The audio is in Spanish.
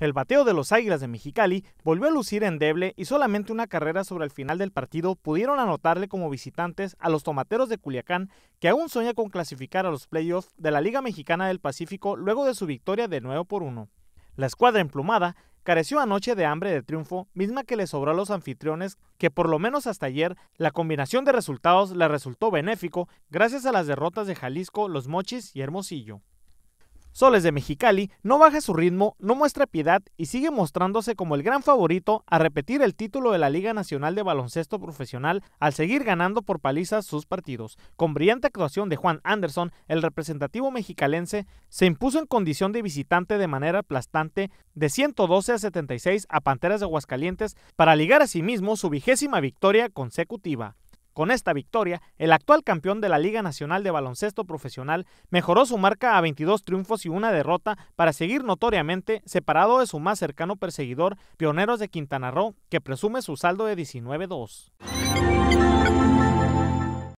El bateo de los Águilas de Mexicali volvió a lucir endeble y solamente una carrera sobre el final del partido pudieron anotarle como visitantes a los Tomateros de Culiacán, que aún sueña con clasificar a los playoffs de la Liga Mexicana del Pacífico luego de su victoria de 9 por 1. La escuadra emplumada careció anoche de hambre de triunfo, misma que le sobró a los anfitriones, que por lo menos hasta ayer la combinación de resultados le resultó benéfico gracias a las derrotas de Jalisco, Los Mochis y Hermosillo. Soles de Mexicali no baja su ritmo, no muestra piedad y sigue mostrándose como el gran favorito a repetir el título de la Liga Nacional de Baloncesto Profesional al seguir ganando por palizas sus partidos. Con brillante actuación de Juan Anderson, el representativo mexicalense se impuso en condición de visitante de manera aplastante de 112 a 76 a Panteras de Aguascalientes para ligar a sí mismo su vigésima victoria consecutiva. Con esta victoria, el actual campeón de la Liga Nacional de Baloncesto Profesional mejoró su marca a 22 triunfos y una derrota para seguir notoriamente separado de su más cercano perseguidor, Pioneros de Quintana Roo, que presume su saldo de 19-2.